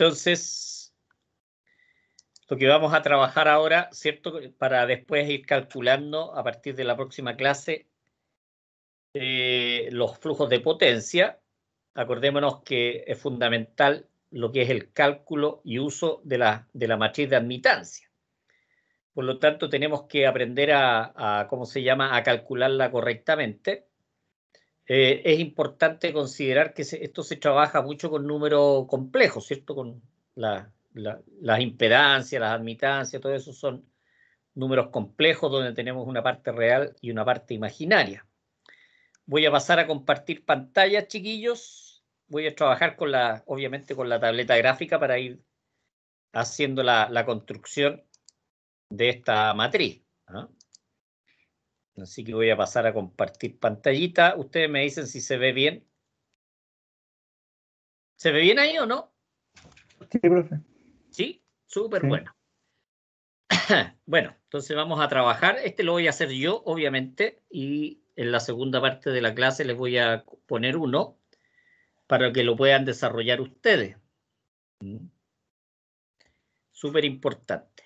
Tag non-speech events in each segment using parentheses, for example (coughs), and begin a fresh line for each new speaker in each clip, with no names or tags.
Entonces,
lo que vamos a trabajar ahora, ¿cierto? Para después ir calculando a partir de la próxima clase eh, los flujos de potencia. Acordémonos que es fundamental lo que es el cálculo y uso de la, de la matriz de admitancia. Por lo tanto, tenemos que aprender a, a, ¿cómo se llama?, a calcularla correctamente. Eh, es importante considerar que esto se trabaja mucho con números complejos, ¿cierto? Con las impedancias, las admitancias, todo eso son números complejos donde tenemos una parte real y una parte imaginaria. Voy a pasar a compartir pantallas, chiquillos. Voy a trabajar con la, obviamente con la tableta gráfica para ir haciendo la, construcción de esta matriz. ¿no? Así que voy a pasar a compartir pantallita. Ustedes me dicen si se ve bien. ¿Se ve bien ahí o no? Sí, profe. Sí, súper bueno. (coughs) bueno, entonces vamos a trabajar. Este lo voy a hacer yo, obviamente, y en la segunda parte de la clase les voy a poner uno para que lo puedan desarrollar ustedes. Súper importante.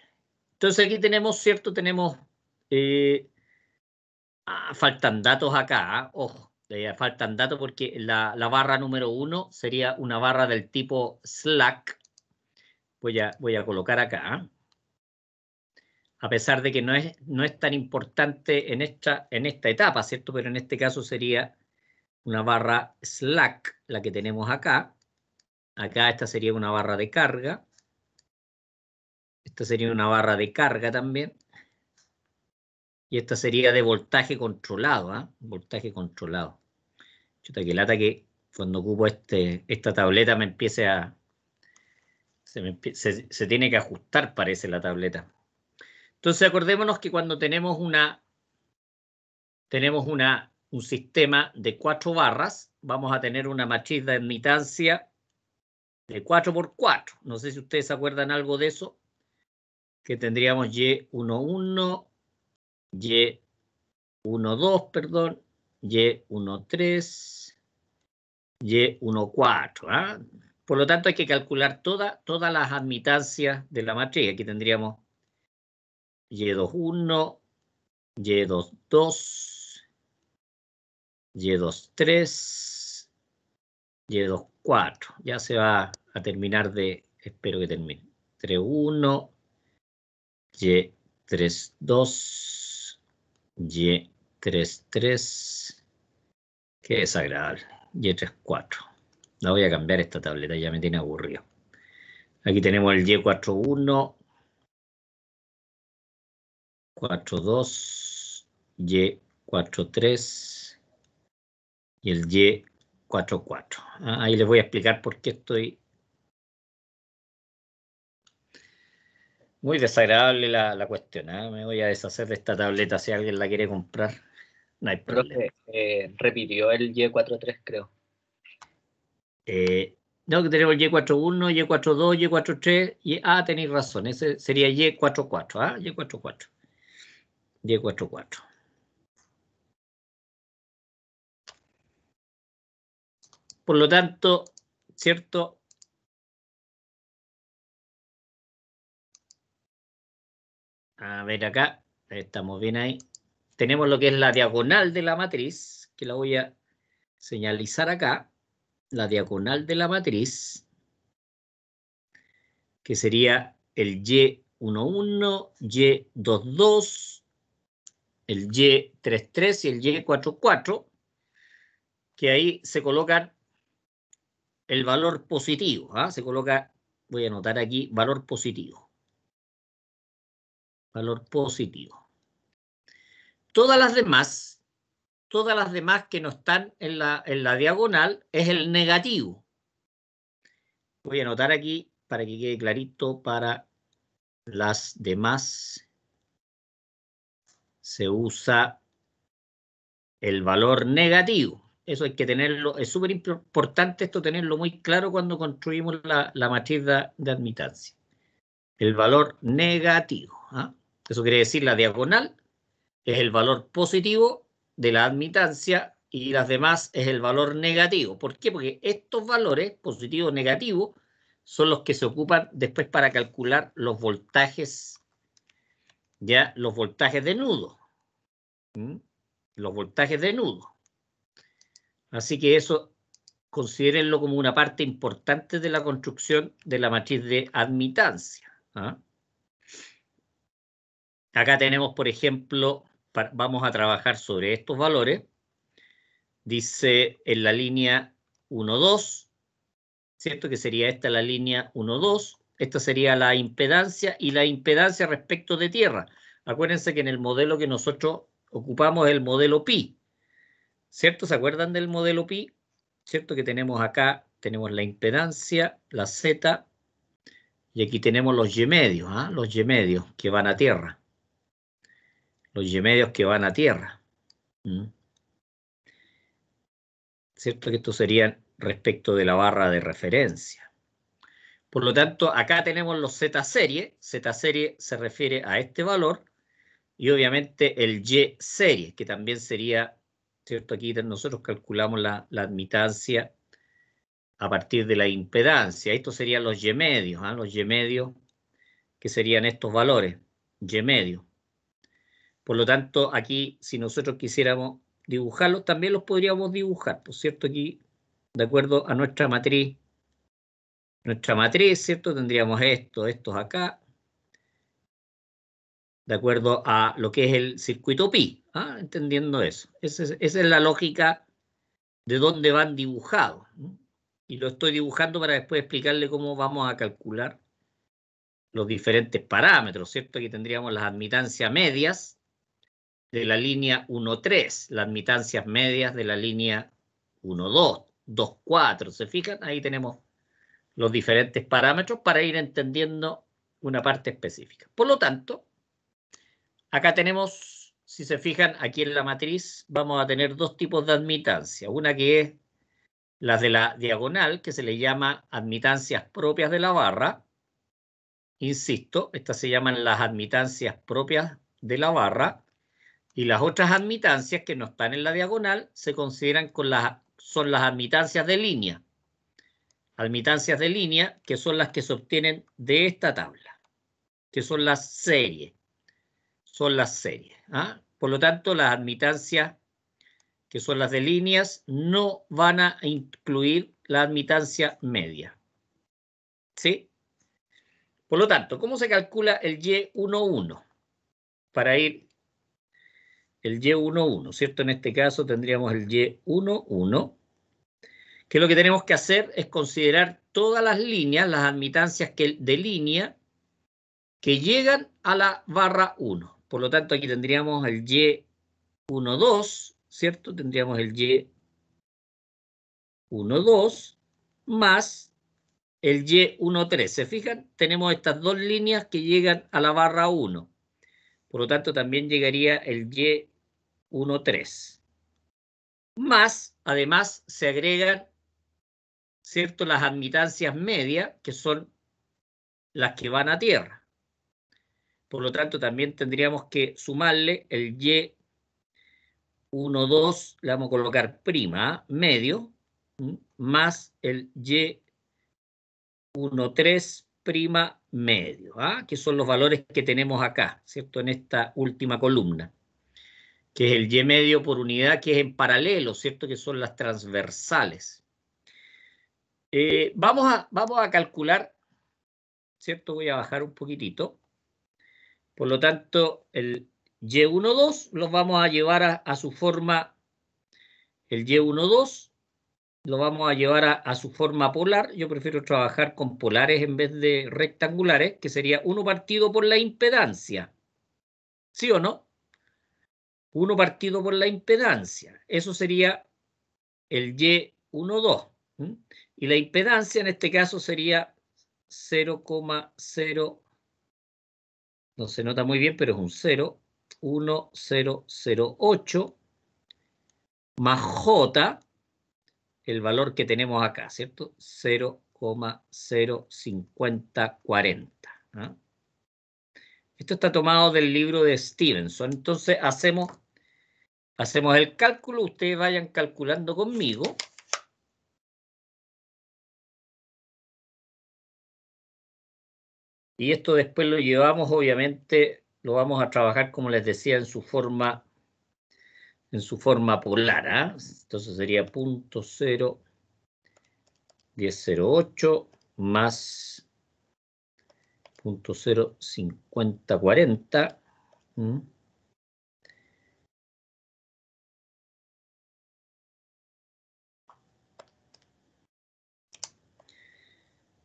Entonces aquí tenemos, ¿cierto? Tenemos eh, Ah, faltan datos acá, ah, ojo, eh, faltan datos porque la, la, barra número uno sería una barra del tipo Slack. Voy a, voy a colocar acá. Ah. A pesar de que no es, no es tan importante en esta, en esta etapa, ¿cierto? Pero en este caso sería una barra Slack, la que tenemos acá. Acá esta sería una barra de carga. Esta sería una barra de carga también. Y esta sería de voltaje controlado, ¿eh? voltaje controlado. Chuta, que lata que cuando ocupo este, esta tableta me empiece a... Se, tiene que ajustar, parece, la tableta. Entonces acordémonos que cuando tenemos una... Tenemos una un sistema de cuatro barras, vamos a tener una matriz de admitancia de 4 por 4. No sé si ustedes se acuerdan algo de eso, que tendríamos Y11, y 2, perdón, Y13, Y14. ¿ah? Por lo tanto, hay que calcular toda, todas las admitancias de la matriz. Aquí tendríamos Y21, Y22, Y23, Y24. Ya se va a terminar de, espero que termine, 1. Y32, y33, que desagradable, Y34. La voy a cambiar esta tableta, ya me tiene aburrido. Aquí tenemos el Y41, 42,
Y43 y el Y44.
Ah, ahí les voy a explicar por qué estoy Muy desagradable la, cuestión. ¿eh? Me voy a deshacer de esta tableta si alguien la quiere comprar. No hay problema. Eh, repitió el Y43, creo. Eh, no, que tenemos el Y41, Y42, Y43. Y, ah, tenéis razón. Ese sería Y44. ¿ah? Y44. Y44.
Por lo tanto, ¿cierto?
A ver acá, estamos bien ahí. Tenemos lo que es la diagonal de la matriz, que la voy a señalizar acá. La diagonal de la matriz, que sería el Y11, Y22, el Y33 y el Y44, que ahí se colocan el valor positivo. ¿ah? Se coloca, voy a anotar aquí, valor positivo valor positivo. Todas las demás, todas las demás que no están en la, en la diagonal es el negativo. Voy a anotar aquí para que quede clarito para las demás. Se usa el valor negativo. Eso hay que tenerlo, es súper importante esto tenerlo muy claro cuando construimos la, la matriz de, admitancia. El valor negativo. ¿ah? Eso quiere decir la diagonal es el valor positivo de la admitancia y las demás es el valor negativo. ¿Por qué? Porque estos valores, positivo o negativo, son los que se ocupan después para calcular los voltajes, ya los voltajes de nudo. Los voltajes de nudo. Así que eso considérenlo como una parte importante de la construcción de la matriz de admitancia. ¿ah? Acá tenemos, por ejemplo, vamos a trabajar sobre estos valores. Dice en la línea 1 2. ¿cierto? Que sería esta la línea 1 2. Esta sería la impedancia y la impedancia respecto de tierra. Acuérdense que en el modelo que nosotros ocupamos es el modelo pi. ¿Cierto? ¿Se acuerdan del modelo pi? ¿Cierto? Que tenemos acá, tenemos la impedancia, la z, y aquí tenemos los y medios, ¿ah? los y medios que van a tierra los y medios que van a tierra. ¿Cierto que estos serían respecto de la barra de referencia? Por lo tanto, acá tenemos los Z serie. Z serie se refiere a este valor. Y obviamente el Y serie, que también sería, ¿cierto? Aquí nosotros calculamos la, admitancia a partir de la impedancia. Estos serían los Y medios, ¿ah? los Y medios, que serían estos valores, Y medios. Por lo tanto, aquí, si nosotros quisiéramos dibujarlos, también los podríamos dibujar, por cierto, aquí, de acuerdo a nuestra matriz, nuestra matriz, ¿cierto? Tendríamos esto, estos acá, de acuerdo a lo que es el circuito pi, ¿ah? entendiendo eso. Esa es, la lógica de dónde van dibujados. Y lo estoy dibujando para después explicarle cómo vamos a calcular los diferentes parámetros, ¿cierto? Aquí tendríamos las admitancias medias, de la línea 3, las admitancias medias de la línea 2, 4. ¿Se fijan? Ahí tenemos los diferentes parámetros para ir entendiendo una parte específica. Por lo tanto, acá tenemos, si se fijan, aquí en la matriz vamos a tener dos tipos de admitancia. Una que es las de la diagonal, que se le llama admitancias propias de la barra. Insisto, estas se llaman las admitancias propias de la barra. Y las otras admitancias que no están en la diagonal se consideran con las, son las admitancias de línea. Admitancias de línea que son las que se obtienen de esta tabla, que son las series. Son las series. ¿ah? Por lo tanto, las admitancias que son las de líneas no van a incluir la admitancia media. ¿Sí? Por lo tanto, ¿cómo se calcula el Y11? Para ir el Y11, ¿cierto? En este caso tendríamos el Y11, que lo que tenemos que hacer es considerar todas las líneas, las admitancias que, de línea que llegan a la barra 1. Por lo tanto, aquí tendríamos el Y12, ¿cierto? Tendríamos el Y12 más el Y13. ¿Se fijan? Tenemos estas dos líneas que llegan a la barra 1. Por lo tanto, también llegaría el Y 1.3. Más, además, se agregan, ¿cierto?, las admitancias medias, que son las que van a tierra. Por lo tanto, también tendríamos que sumarle el Y 12 le vamos a colocar prima, ¿ah? medio, más el Y 13 prima, medio, ¿ah? que son los valores que tenemos acá, ¿cierto? En esta última columna que es el Y medio por unidad, que es en paralelo, ¿cierto? Que son las transversales. Eh, vamos, a, vamos a calcular, ¿cierto? Voy a bajar un poquitito. Por lo tanto, el Y12 lo vamos a llevar a, su forma, el Y12 lo vamos a llevar a, a, su forma polar. Yo prefiero trabajar con polares en vez de rectangulares, que sería uno partido por la impedancia. ¿Sí o no? 1 partido por la impedancia. Eso sería el Y12. Y la impedancia en este caso sería 0,0. No se nota muy bien, pero es un 0. 1008 más J, el valor que tenemos acá, ¿cierto? 0,05040. ¿ah? Esto está tomado del libro de Stevenson. Entonces hacemos Hacemos el cálculo, ustedes vayan calculando conmigo. Y esto después lo llevamos, obviamente, lo vamos a trabajar, como les decía, en su forma, en su forma polar. ¿ah? Entonces sería punto 1008 más punto cero,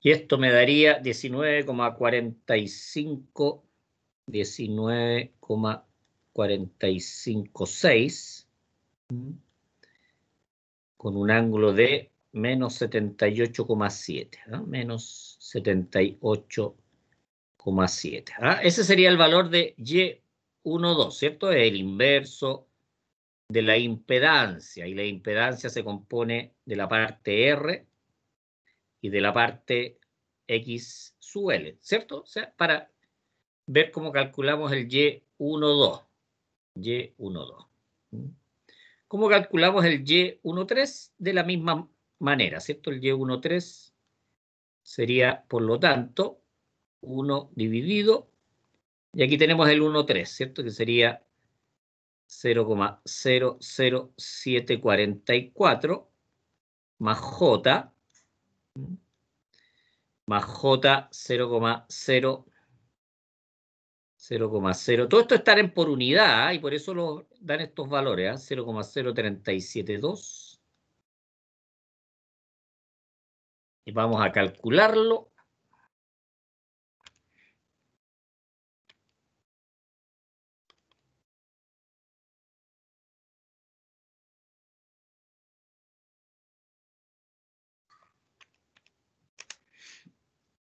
Y esto me daría 19,45, 19,456, con un ángulo de menos 78,7, ¿ah? menos 78,7. ¿ah? Ese sería el valor de Y12, ¿cierto? es El inverso de la impedancia, y la impedancia se compone de la parte R y de la parte X sub L, ¿cierto? O sea, para ver cómo calculamos el Y12. Y12. ¿Cómo calculamos el Y13? De la misma manera, ¿cierto? El Y13 sería, por lo tanto, 1 dividido. Y aquí tenemos el 1,3, ¿cierto? Que sería 0,00744 más J más J 0,0. 0,0. Todo esto está en por unidad ¿ah? y por eso lo dan estos valores. 0,0372. ¿ah?
Y vamos a calcularlo.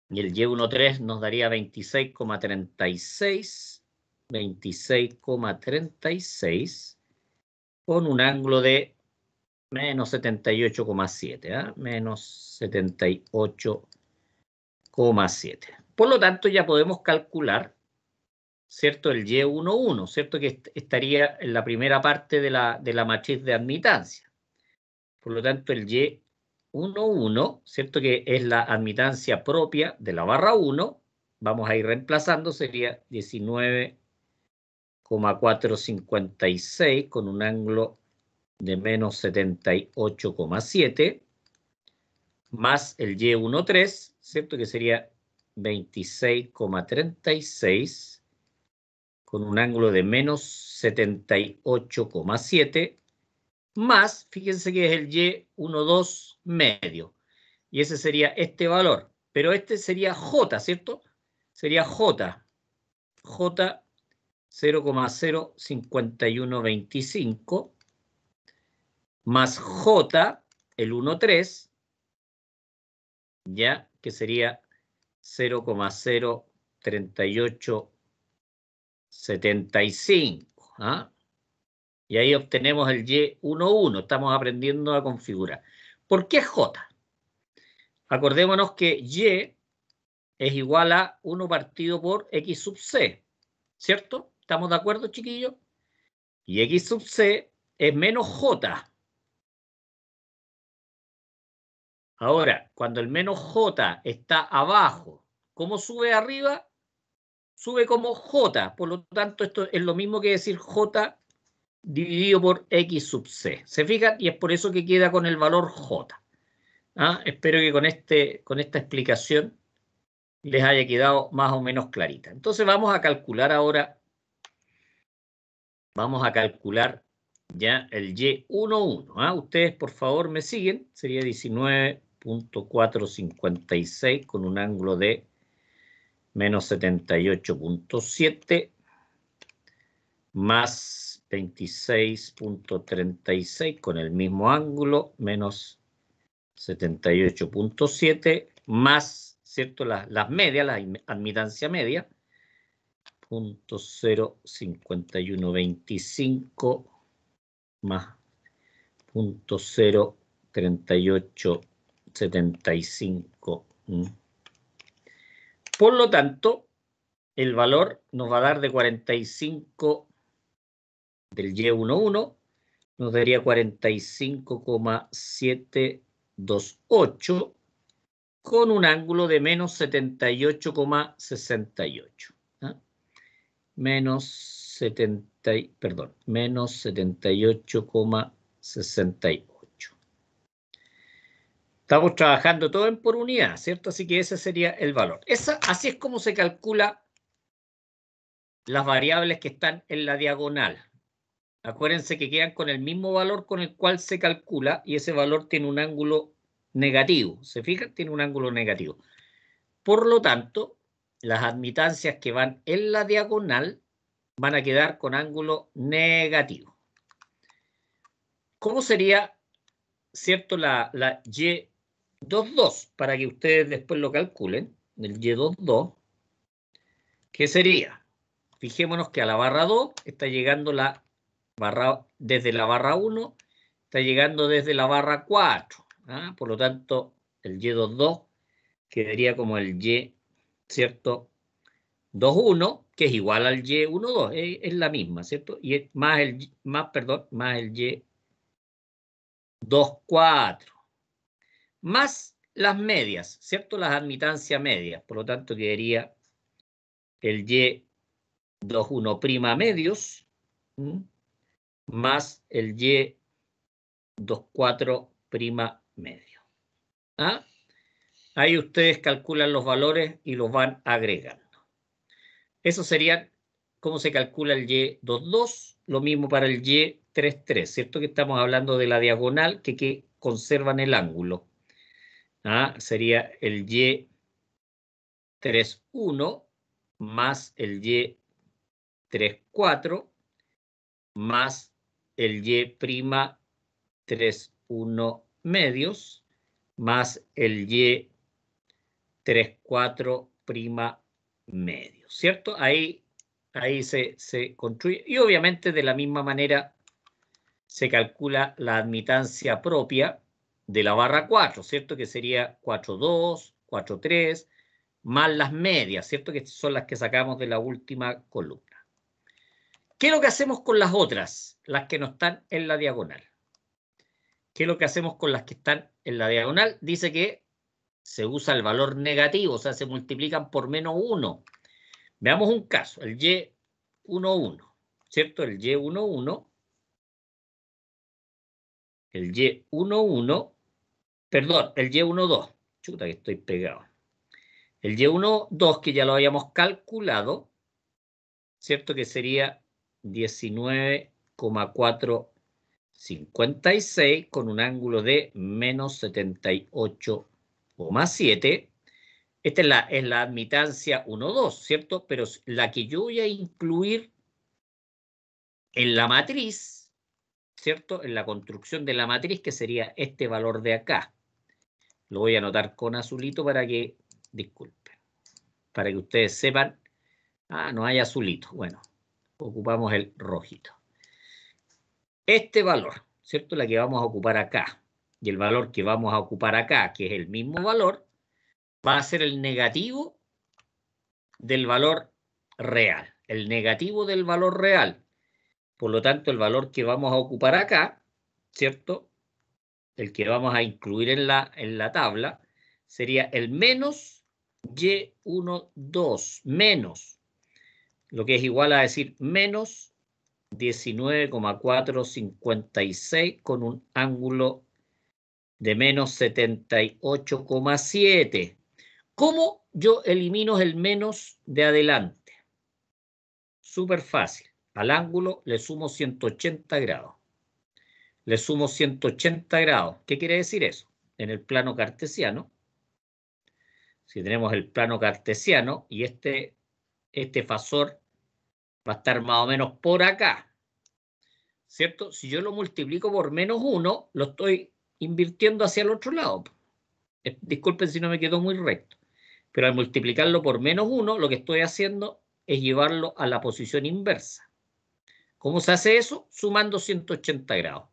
Y el Y13 nos daría 26,36. 26,36 con un ángulo de menos 78,7. ¿ah? Menos 78,7. Por lo tanto, ya podemos calcular, ¿cierto? El Y11, ¿cierto? Que estaría en la primera parte de la, matriz de admitancia. Por lo tanto, el Y11. 1, 1, ¿cierto? Que es la admitancia propia de la barra 1. Vamos a ir reemplazando, sería 19,456 con un ángulo de menos 78,7 más el Y13, ¿cierto? Que sería 26,36 con un ángulo de menos 78,7 más, fíjense que es el Y12 medio. Y ese sería este valor. Pero este sería J, ¿cierto? Sería J. J 0,05125 más J, el 1,3, ya que sería 0,03875. ¿ah? Y ahí obtenemos el Y11, estamos aprendiendo a configurar. ¿Por qué J? Acordémonos que Y es igual a 1 partido por X sub C, ¿cierto? ¿Estamos de acuerdo, chiquillos? Y X sub C es menos J. Ahora, cuando el menos J está abajo, ¿cómo sube arriba? Sube como J, por lo tanto esto es lo mismo que decir J dividido por x sub c. ¿Se fijan? Y es por eso que queda con el valor j. ¿ah? Espero que con, este, con esta explicación les haya quedado más o menos clarita. Entonces vamos a calcular ahora, vamos a calcular ya el Y11. ¿ah? Ustedes por favor me siguen, sería 19.456 con un ángulo de menos 78.7 más 26.36 con el mismo ángulo, menos 78.7, más, ¿cierto? Las, medias, la admitancia media, 0.05125 más .03875 mm. Por lo tanto, el valor nos va a dar de 45 del Y11 nos daría 45,728 con un ángulo de menos 78,68. ¿ah? Menos 70, perdón, menos 78,68. Estamos trabajando todo en por unidad, ¿cierto? Así que ese sería el valor. Esa, así es como se calcula las variables que están en la diagonal. Acuérdense que quedan con el mismo valor con el cual se calcula y ese valor tiene un ángulo negativo. ¿Se fijan? Tiene un ángulo negativo. Por lo tanto, las admitancias que van en la diagonal van a quedar con ángulo negativo. ¿Cómo sería, cierto, la, la Y22 para que ustedes después lo calculen? El Y22, ¿qué sería? Fijémonos que a la barra 2 está llegando la barra, desde la barra 1, está llegando desde la barra 4. ¿ah? Por lo tanto, el Y22 quedaría como el Y, ¿cierto? 21, que es igual al Y12, es, la misma, ¿cierto? Y es más el, más, perdón, más el Y24, más las medias, ¿cierto? Las admitancias medias, por lo tanto quedaría el Y21' medios, más el y 24 prima medio. ¿Ah? Ahí ustedes calculan los valores y los van agregando. Eso sería cómo se calcula el Y22, lo mismo para el Y33, ¿cierto? Que estamos hablando de la diagonal que, conservan el ángulo. ¿Ah? Sería el Y31 más el Y34 más el y prima 3, 1 medios más el y 3, 4 prima medios, ¿cierto? Ahí, ahí se, construye y obviamente de la misma manera se calcula la admitancia propia de la barra 4, ¿cierto? Que sería 4, 2, 4, 3 más las medias, ¿cierto? Que son las que sacamos de la última columna. ¿Qué es lo que hacemos con las otras? Las que no están en la diagonal. ¿Qué es lo que hacemos con las que están en la diagonal? Dice que se usa el valor negativo, o sea, se multiplican por menos 1. Veamos un caso, el Y11, ¿cierto? El Y11, el Y11, perdón, el Y12, chuta que estoy pegado. El Y12 que ya lo habíamos calculado, ¿cierto? Que sería 19,456 con un ángulo de menos 78,7. Esta es la, es la admitancia 1,2, ¿cierto? Pero la que yo voy a incluir en la matriz, ¿cierto? En la construcción de la matriz, que sería este valor de acá. Lo voy a anotar con azulito para que, disculpen, para que ustedes sepan, ah, no hay azulito. Bueno, pues ocupamos el rojito. Este valor, ¿cierto? La que vamos a ocupar acá y el valor que vamos a ocupar acá, que es el mismo valor, va a ser el negativo del valor real. El negativo del valor real. Por lo tanto, el valor que vamos a ocupar acá, ¿cierto? El que vamos a incluir en la, en la tabla sería el menos Y12 menos lo que es igual a decir menos 19,456 con un ángulo de menos 78,7. ¿Cómo yo elimino el menos de adelante? Súper fácil. Al ángulo le sumo 180 grados. Le sumo 180 grados. ¿Qué quiere decir eso? En el plano cartesiano, si tenemos el plano cartesiano y este este fasor va a estar más o menos por acá. ¿Cierto? Si yo lo multiplico por menos 1, lo estoy invirtiendo hacia el otro lado. Eh, disculpen si no me quedo muy recto. Pero al multiplicarlo por menos 1, lo que estoy haciendo es llevarlo a la posición inversa. ¿Cómo se hace eso? Sumando 180 grados.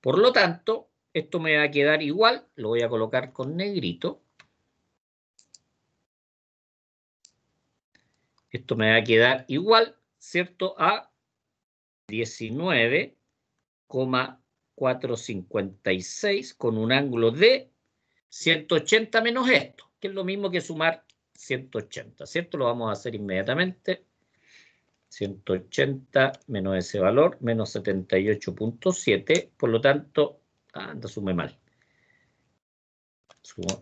Por lo tanto, esto me va a quedar igual, lo voy a colocar con negrito, Esto me va a quedar igual, ¿cierto? A 19,456 con un ángulo de 180 menos esto, que es lo mismo que sumar 180, ¿cierto? Lo vamos a hacer inmediatamente. 180 menos ese valor, menos 78.7, por lo tanto, anda, sume mal.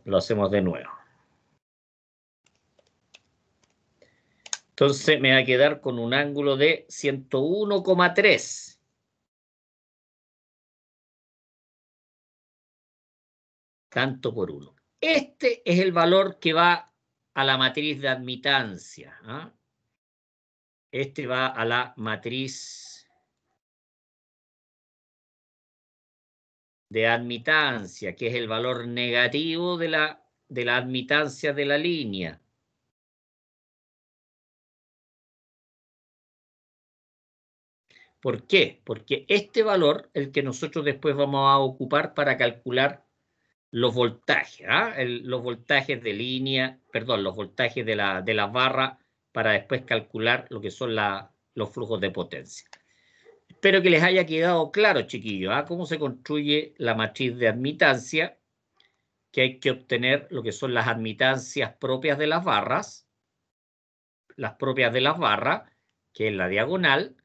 lo hacemos de nuevo. Entonces me va a quedar con un ángulo de 101,3. Tanto por uno. Este es el valor que va a la matriz de admitancia. ¿ah? Este va a la matriz
de admitancia, que es el valor negativo de la, de la admitancia de la línea. ¿Por qué? Porque
este valor, el que nosotros después vamos a ocupar para calcular los voltajes, ¿ah? los voltajes de línea, perdón, los voltajes de la, de barra para después calcular lo que son los flujos de potencia. Espero que les haya quedado claro, chiquillos, ¿ah? cómo se construye la matriz de admitancia, que hay que obtener lo que son las admitancias propias de las barras, las propias de las barras, que es la diagonal,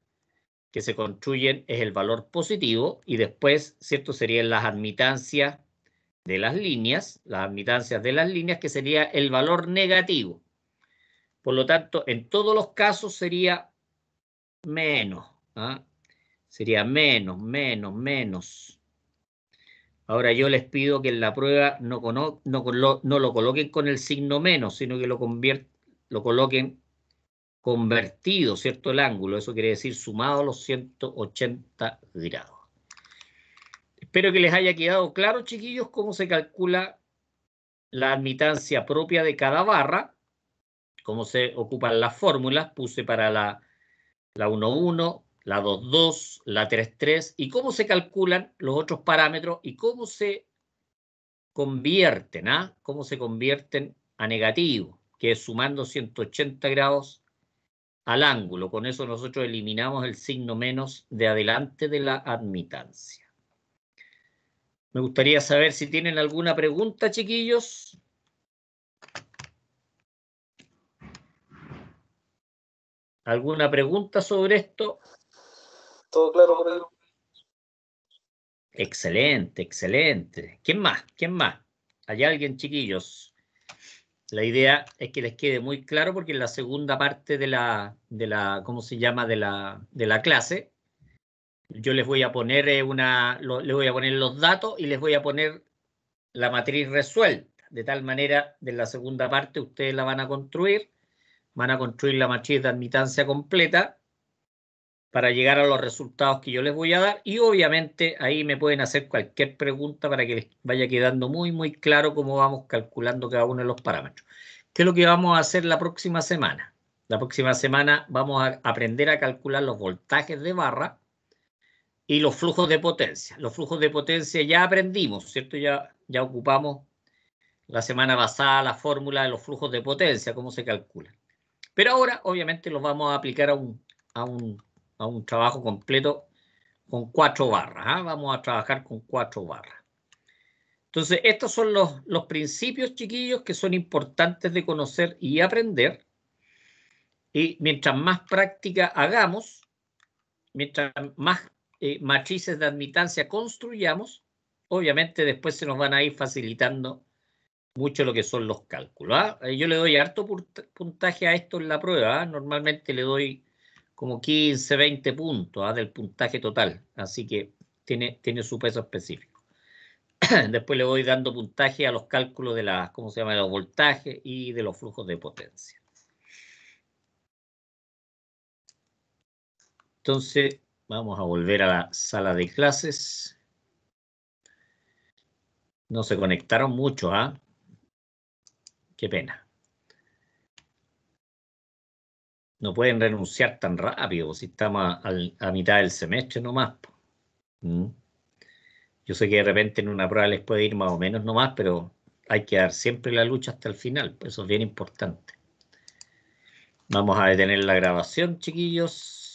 que se construyen es el valor positivo y después, ¿cierto? Serían las admitancias de las líneas, las admitancias de las líneas, que sería el valor negativo. Por lo tanto, en todos los casos sería menos. ¿ah? Sería menos, menos, menos. Ahora yo les pido que en la prueba no, no, lo coloquen con el signo menos, sino que lo, lo coloquen convertido, ¿cierto? El ángulo, eso quiere decir sumado a los 180 grados. Espero que les haya quedado claro, chiquillos, cómo se calcula la admitancia propia de cada barra, cómo se ocupan las fórmulas, puse para la 1-1, la 2-2, la 3-3, y cómo se calculan los otros parámetros y cómo se convierten, ¿ah? Cómo se convierten a negativo, que es sumando 180 grados al ángulo. Con eso nosotros eliminamos el signo menos de adelante de la admitancia. Me gustaría saber si tienen alguna pregunta, chiquillos. ¿Alguna pregunta sobre esto? Todo claro, Excelente, excelente. ¿Quién más? ¿Quién más? ¿Hay alguien, chiquillos? La idea es que les quede muy claro porque en la segunda parte de la, de la ¿cómo se llama?, de la, de la clase, yo les voy a poner eh, una, voy a poner los datos y les voy a poner la matriz resuelta. De tal manera, de la segunda parte ustedes la van a construir, van a construir la matriz de admitancia completa para llegar a los resultados que yo les voy a dar y obviamente ahí me pueden hacer cualquier pregunta para que les vaya quedando muy muy claro cómo vamos calculando cada uno de los parámetros. ¿Qué es lo que vamos a hacer la próxima semana? La próxima semana vamos a aprender a calcular los voltajes de barra y los flujos de potencia. Los flujos de potencia ya aprendimos, ¿cierto? Ya, ya ocupamos la semana pasada la fórmula de los flujos de potencia, cómo se calcula Pero ahora, obviamente, los vamos a aplicar a un, a un a un trabajo completo con cuatro barras. ¿ah? Vamos a trabajar con cuatro barras. Entonces, estos son los, los principios, chiquillos, que son importantes de conocer y aprender. Y mientras más práctica hagamos, mientras más eh, matrices de admitancia construyamos, obviamente después se nos van a ir facilitando mucho lo que son los cálculos. ¿ah? Yo le doy harto puntaje a esto en la prueba. ¿ah? Normalmente le doy como 15, 20 puntos ¿ah? del puntaje total. Así que tiene, tiene su peso específico. (clears throat) Después le voy dando puntaje a los cálculos de las, ¿cómo se llama?, de los voltajes y de los flujos de potencia.
Entonces, vamos a volver a la
sala de clases. No se conectaron mucho, ¿ah? Qué pena. no pueden renunciar tan rápido, si estamos a, mitad del semestre nomás. ¿Mm? Yo sé que de repente en una prueba les puede ir más o menos nomás, pero hay que dar siempre la lucha hasta el final, eso es bien importante. Vamos a detener la grabación, chiquillos.